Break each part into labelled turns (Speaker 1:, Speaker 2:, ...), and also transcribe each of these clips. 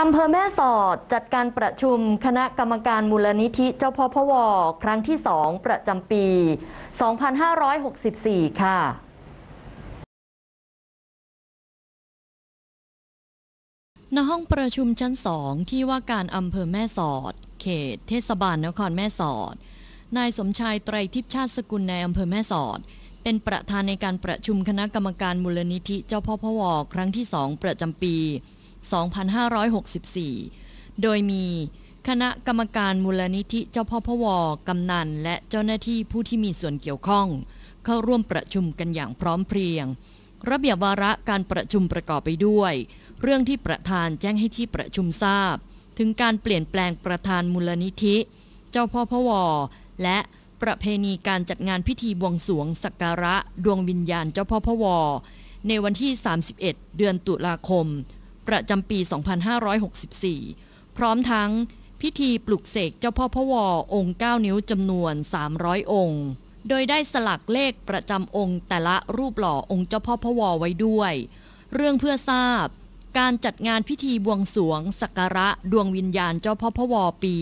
Speaker 1: อำเภอแม่สอดจัดการประชุมคณะกรรมการมูลนิธิเจ้าพ่อพวครั้งที่สองประจำปี 2564 ค่ะณห้องประชุมชั้นสองที่ว่าการอำเภอแม่สอด เขต เทศบาลนครแม่สอด นายสมชายไตรทิพชาติสกุลในอำเภอแม่สอด เป็นประธานในการประชุมคณะกรรมการมูลนิธิเจ้าพ่อพวครั้งที่สองประจำปี2564 โดยมีคณะกรรมการมูลนิธิเจ้าพ่อพวกำนันและเจ้าหน้าที่ผู้ที่มีส่วนเกี่ยวข้อง เข้าร่วมประชุมกันอย่างพร้อมเพรียง ระเบียบวาระการประชุมประกอบไปด้วย เรื่องที่ประธานแจ้งให้ที่ประชุมทราบ ถึงการเปลี่ยนแปลงประธานมูลนิธิ เจ้าพ่อพวและประเพณีการจัดงานพิธีบวงสวงสักการะดวงวิญญาณเจ้าพ่อพวในวันที่ 31 เดือนตุลาคมประจำปี 2564 พร้อมทั้งพิธีปลุกเสกเจ้าพ่อพวอองค์ 9 นิ้วจำนวน 300 องค์ โดยได้สลักเลขประจำองค์แต่ละรูปหล่อองค์เจ้าพ่อพวอไว้ด้วย เรื่องเพื่อทราบ การจัดงานพิธีบวงสวงสักการะดวงวิญญาณเจ้าพ่อพรวอปี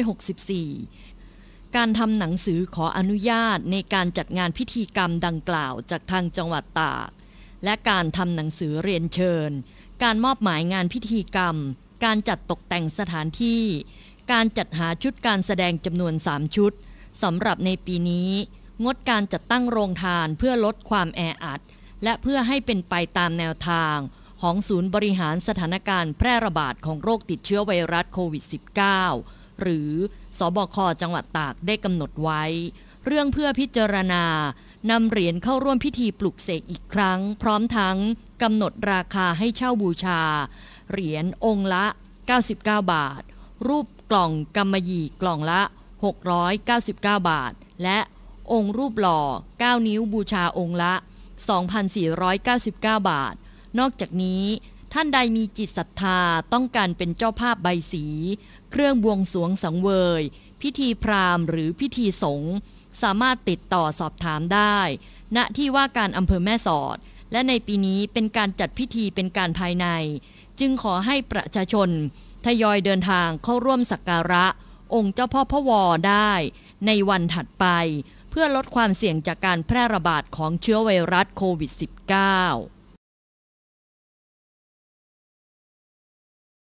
Speaker 1: 2564 การทำหนังสือขออนุญาตในการจัดงานพิธีกรรมดังกล่าวจากทางจังหวัดตากและการทำหนังสือเรียนเชิญ การมอบหมายงานพิธีกรรม การจัดตกแต่งสถานที่ การจัดหาชุดการแสดงจำนวน 3 ชุดสำหรับในปีนี้ งดการจัดตั้งโรงทานเพื่อลดความแออัด และเพื่อให้เป็นไปตามแนวทาง ของศูนย์บริหารสถานการณ์แพร่ระบาดของโรคติดเชื้อไวรัสโควิด -19 หรือสอบคจังหวัดตากได้กำหนดไว้ เรื่องเพื่อพิจารณานำเหรียญเข้าร่วมพิธีปลุกเสกอีกครั้ง พร้อมทั้งกำหนดราคาให้เช่าบูชา เหรียญองค์ละ 99 บาท รูปกล่องกรมยี่กล่องละ 699 บาท และองค์รูปหล่อ 9 นิ้วบูชาองค์ละ 2,499 บาท นอกจากนี้ ท่านใดมีจิตศรัทธาต้องการเป็นเจ้าภาพใบสี เครื่องบวงสวงสังเวยพิธีพราหมณ์หรือพิธีสงฆ์สามารถติดต่อสอบถามได้ ณที่ว่าการอำเภอแม่สอด และในปีนี้เป็นการจัดพิธีเป็นการภายใน จึงขอให้ประชาชนทยอยเดินทางเข้าร่วมสักการะ องค์เจ้าพ่อพะวอได้ในวันถัดไปเพื่อลดความเสี่ยงจากการแพร่ระบาดของเชื้อไวรัสโควิด -19